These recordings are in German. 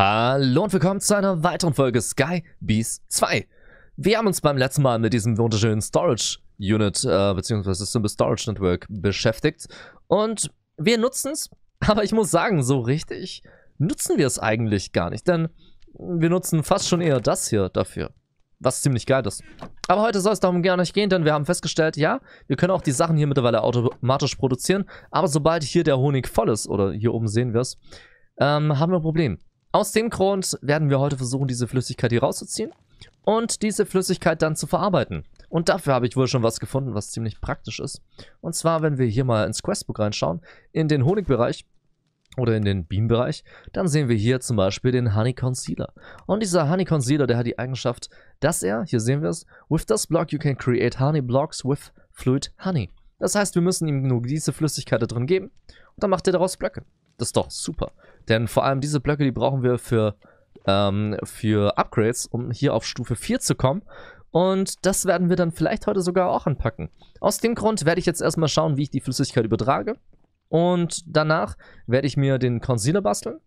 Hallo und willkommen zu einer weiteren Folge Sky Beast 2. Wir haben uns beim letzten Mal mit diesem wunderschönen Storage Unit äh, bzw. Simple Storage Network beschäftigt und wir nutzen es, aber ich muss sagen, so richtig nutzen wir es eigentlich gar nicht, denn wir nutzen fast schon eher das hier dafür, was ziemlich geil ist. Aber heute soll es darum gar nicht gehen, denn wir haben festgestellt, ja, wir können auch die Sachen hier mittlerweile automatisch produzieren, aber sobald hier der Honig voll ist, oder hier oben sehen wir es, ähm, haben wir ein Problem. Aus dem Grund werden wir heute versuchen, diese Flüssigkeit hier rauszuziehen und diese Flüssigkeit dann zu verarbeiten. Und dafür habe ich wohl schon was gefunden, was ziemlich praktisch ist. Und zwar, wenn wir hier mal ins Questbook reinschauen, in den Honigbereich oder in den beam dann sehen wir hier zum Beispiel den Honey Concealer. Und dieser Honey Concealer, der hat die Eigenschaft, dass er, hier sehen wir es, with this block you can create honey blocks with fluid honey. Das heißt, wir müssen ihm nur diese Flüssigkeit da drin geben und dann macht er daraus Blöcke. Das ist doch super. Denn vor allem diese Blöcke, die brauchen wir für, ähm, für Upgrades, um hier auf Stufe 4 zu kommen. Und das werden wir dann vielleicht heute sogar auch anpacken. Aus dem Grund werde ich jetzt erstmal schauen, wie ich die Flüssigkeit übertrage. Und danach werde ich mir den Concealer basteln.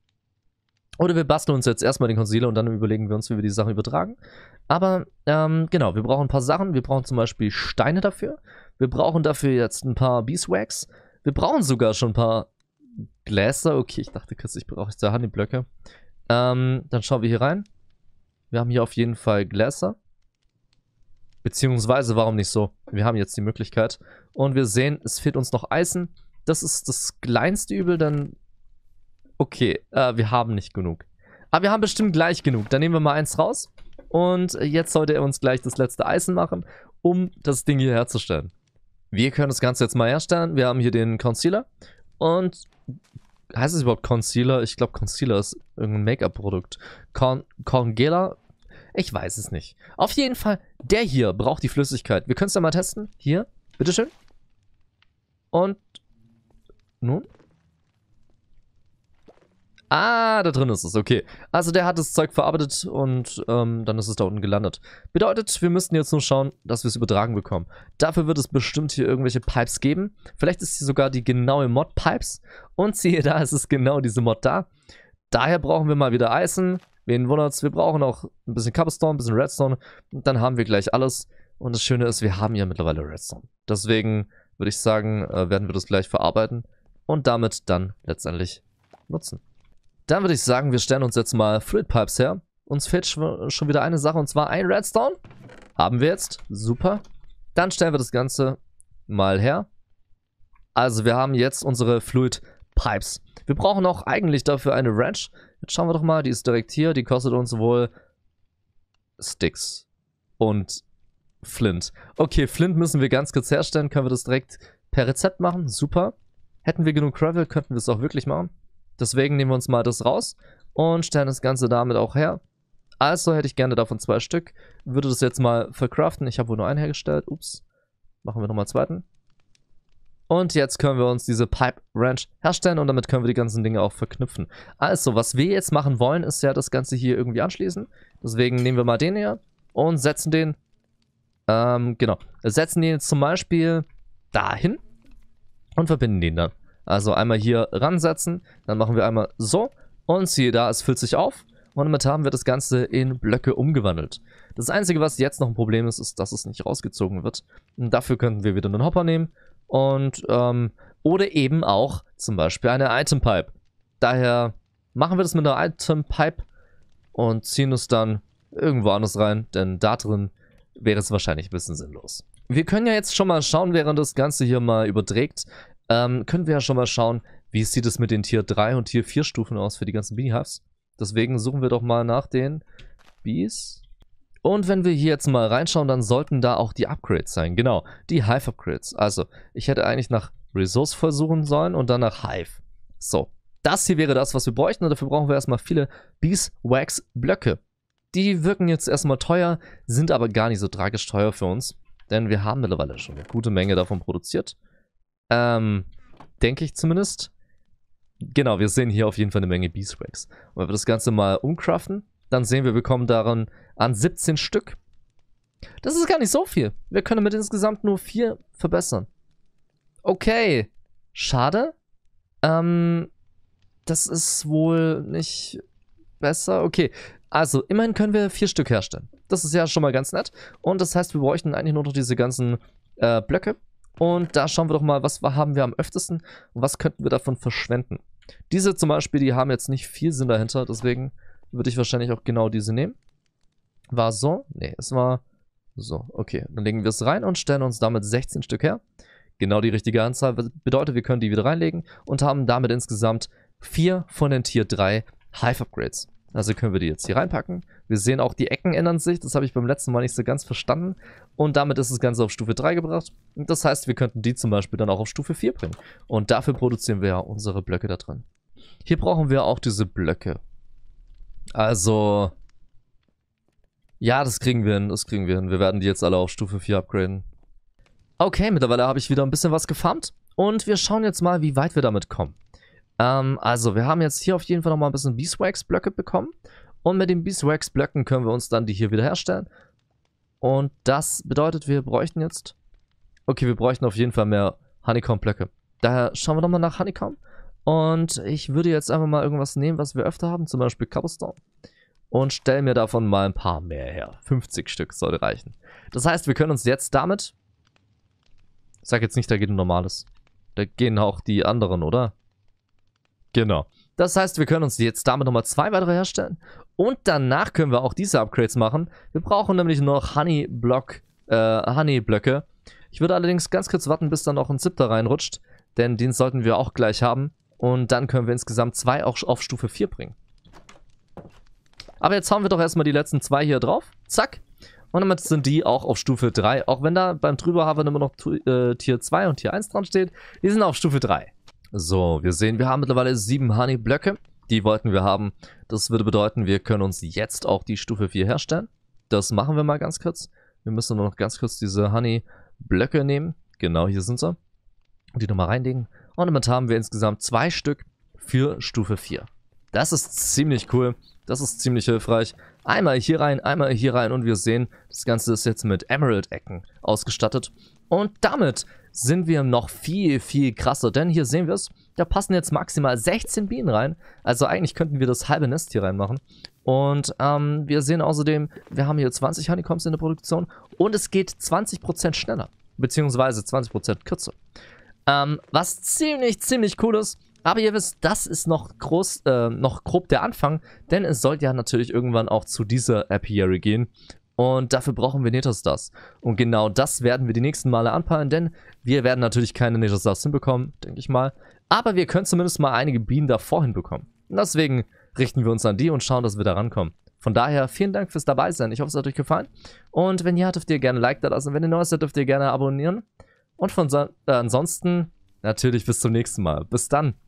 Oder wir basteln uns jetzt erstmal den Concealer und dann überlegen wir uns, wie wir die Sachen übertragen. Aber ähm, genau, wir brauchen ein paar Sachen. Wir brauchen zum Beispiel Steine dafür. Wir brauchen dafür jetzt ein paar Beeswax. Wir brauchen sogar schon ein paar Gläser. Okay, ich dachte kurz, ich brauche jetzt da Honeyblöcke. Ähm, dann schauen wir hier rein. Wir haben hier auf jeden Fall Gläser. Beziehungsweise, warum nicht so? Wir haben jetzt die Möglichkeit. Und wir sehen, es fehlt uns noch Eisen. Das ist das kleinste Übel, dann... Okay, äh, wir haben nicht genug. Aber wir haben bestimmt gleich genug. Dann nehmen wir mal eins raus. Und jetzt sollte er uns gleich das letzte Eisen machen, um das Ding hier herzustellen. Wir können das Ganze jetzt mal herstellen. Wir haben hier den Concealer. Und heißt es überhaupt Concealer? Ich glaube, Concealer ist irgendein Make-up-Produkt. Con Congela? Ich weiß es nicht. Auf jeden Fall, der hier braucht die Flüssigkeit. Wir können es ja mal testen. Hier, bitteschön. Und nun? Ah, da drin ist es, okay. Also der hat das Zeug verarbeitet und ähm, dann ist es da unten gelandet. Bedeutet, wir müssten jetzt nur schauen, dass wir es übertragen bekommen. Dafür wird es bestimmt hier irgendwelche Pipes geben. Vielleicht ist hier sogar die genaue Mod Pipes. Und siehe da, es ist genau diese Mod da. Daher brauchen wir mal wieder Eisen. Wen wundert's, wir brauchen auch ein bisschen Cobblestone, ein bisschen Redstone. Und dann haben wir gleich alles. Und das Schöne ist, wir haben ja mittlerweile Redstone. Deswegen würde ich sagen, äh, werden wir das gleich verarbeiten und damit dann letztendlich nutzen. Dann würde ich sagen, wir stellen uns jetzt mal Fluid Pipes her. Uns fehlt schon wieder eine Sache und zwar ein Redstone. Haben wir jetzt. Super. Dann stellen wir das Ganze mal her. Also wir haben jetzt unsere Fluid Pipes. Wir brauchen auch eigentlich dafür eine Wrench. Jetzt schauen wir doch mal, die ist direkt hier. Die kostet uns wohl Sticks und Flint. Okay, Flint müssen wir ganz kurz herstellen. Können wir das direkt per Rezept machen? Super. Hätten wir genug Gravel, könnten wir es auch wirklich machen. Deswegen nehmen wir uns mal das raus und stellen das Ganze damit auch her. Also hätte ich gerne davon zwei Stück. Würde das jetzt mal verkraften. Ich habe wohl nur einen hergestellt. Ups. Machen wir nochmal einen zweiten. Und jetzt können wir uns diese Pipe Ranch herstellen und damit können wir die ganzen Dinge auch verknüpfen. Also, was wir jetzt machen wollen, ist ja das Ganze hier irgendwie anschließen. Deswegen nehmen wir mal den hier und setzen den, ähm, genau, setzen den jetzt zum Beispiel dahin und verbinden den dann. Also einmal hier ransetzen, dann machen wir einmal so und siehe da, es füllt sich auf und damit haben wir das Ganze in Blöcke umgewandelt. Das Einzige, was jetzt noch ein Problem ist, ist, dass es nicht rausgezogen wird. Und dafür könnten wir wieder einen Hopper nehmen und ähm, oder eben auch zum Beispiel eine Item Pipe. Daher machen wir das mit einer Item Pipe und ziehen es dann irgendwo anders rein, denn da drin wäre es wahrscheinlich ein bisschen sinnlos. Wir können ja jetzt schon mal schauen, während das Ganze hier mal überträgt, ähm, können wir ja schon mal schauen, wie sieht es mit den Tier 3 und Tier 4 Stufen aus für die ganzen Beehives. Deswegen suchen wir doch mal nach den Bees. Und wenn wir hier jetzt mal reinschauen, dann sollten da auch die Upgrades sein. Genau, die Hive-Upgrades. Also, ich hätte eigentlich nach Resource versuchen sollen und dann nach Hive. So, das hier wäre das, was wir bräuchten. Und dafür brauchen wir erstmal viele Beeswax-Blöcke. Die wirken jetzt erstmal teuer, sind aber gar nicht so tragisch teuer für uns. Denn wir haben mittlerweile schon eine gute Menge davon produziert. Ähm, denke ich zumindest. Genau, wir sehen hier auf jeden Fall eine Menge Beeswax. Und wenn wir das Ganze mal umcraften, dann sehen wir, wir kommen daran an 17 Stück. Das ist gar nicht so viel. Wir können mit insgesamt nur 4 verbessern. Okay, schade. Ähm, das ist wohl nicht besser. Okay, also immerhin können wir 4 Stück herstellen. Das ist ja schon mal ganz nett. Und das heißt, wir bräuchten eigentlich nur noch diese ganzen äh, Blöcke. Und da schauen wir doch mal, was haben wir am öftesten und was könnten wir davon verschwenden. Diese zum Beispiel, die haben jetzt nicht viel Sinn dahinter, deswegen würde ich wahrscheinlich auch genau diese nehmen. War so? Ne, es war so. Okay, dann legen wir es rein und stellen uns damit 16 Stück her. Genau die richtige Anzahl. Bedeutet, wir können die wieder reinlegen und haben damit insgesamt 4 von den Tier 3 Hive Upgrades. Also können wir die jetzt hier reinpacken. Wir sehen auch, die Ecken ändern sich. Das habe ich beim letzten Mal nicht so ganz verstanden. Und damit ist das Ganze auf Stufe 3 gebracht. das heißt, wir könnten die zum Beispiel dann auch auf Stufe 4 bringen. Und dafür produzieren wir ja unsere Blöcke da drin. Hier brauchen wir auch diese Blöcke. Also... Ja, das kriegen wir hin, das kriegen wir hin. Wir werden die jetzt alle auf Stufe 4 upgraden. Okay, mittlerweile habe ich wieder ein bisschen was gefarmt. Und wir schauen jetzt mal, wie weit wir damit kommen. Ähm, also, wir haben jetzt hier auf jeden Fall nochmal ein bisschen Beeswax-Blöcke bekommen. Und mit den Beeswax-Blöcken können wir uns dann die hier wieder herstellen. Und das bedeutet, wir bräuchten jetzt... Okay, wir bräuchten auf jeden Fall mehr Honeycomb-Blöcke. Daher schauen wir nochmal nach Honeycomb. Und ich würde jetzt einfach mal irgendwas nehmen, was wir öfter haben, zum Beispiel Cobblestone. Und stelle mir davon mal ein paar mehr her. 50 Stück sollte reichen. Das heißt, wir können uns jetzt damit... Ich sag jetzt nicht, da geht ein normales. Da gehen auch die anderen, oder? Genau. Das heißt, wir können uns jetzt damit nochmal zwei weitere herstellen. Und danach können wir auch diese Upgrades machen. Wir brauchen nämlich noch Honey-Block, äh, Honey-Blöcke. Ich würde allerdings ganz kurz warten, bis dann noch ein Zipter reinrutscht. Denn den sollten wir auch gleich haben. Und dann können wir insgesamt zwei auch auf Stufe 4 bringen. Aber jetzt hauen wir doch erstmal die letzten zwei hier drauf. Zack. Und damit sind die auch auf Stufe 3. Auch wenn da beim Drüberhavern immer noch äh, Tier 2 und Tier 1 dran steht. Die sind auf Stufe 3. So, wir sehen, wir haben mittlerweile sieben Honey-Blöcke. Die wollten wir haben. Das würde bedeuten, wir können uns jetzt auch die Stufe 4 herstellen. Das machen wir mal ganz kurz. Wir müssen nur noch ganz kurz diese Honey-Blöcke nehmen. Genau, hier sind sie. Und die nochmal reinlegen. Und damit haben wir insgesamt zwei Stück für Stufe 4. Das ist ziemlich cool. Das ist ziemlich hilfreich. Einmal hier rein, einmal hier rein und wir sehen, das Ganze ist jetzt mit Emerald-Ecken ausgestattet. Und damit sind wir noch viel, viel krasser. Denn hier sehen wir es, da passen jetzt maximal 16 Bienen rein. Also eigentlich könnten wir das halbe Nest hier reinmachen. Und ähm, wir sehen außerdem, wir haben hier 20 Honeycombs in der Produktion und es geht 20% schneller, beziehungsweise 20% kürzer. Ähm, was ziemlich, ziemlich cool ist. Aber ihr wisst, das ist noch groß, äh, noch grob der Anfang, denn es sollte ja natürlich irgendwann auch zu dieser Apiary gehen. Und dafür brauchen wir Netostars. Und genau das werden wir die nächsten Male anpeilen, denn wir werden natürlich keine Netostars hinbekommen, denke ich mal. Aber wir können zumindest mal einige Bienen davor hinbekommen. Und deswegen richten wir uns an die und schauen, dass wir da rankommen. Von daher, vielen Dank fürs dabei sein. Ich hoffe, es hat euch gefallen. Und wenn ja, dürft ihr gerne ein Like da lassen. Wenn ihr neu seid, dürft ihr gerne abonnieren. Und von äh, ansonsten natürlich bis zum nächsten Mal. Bis dann.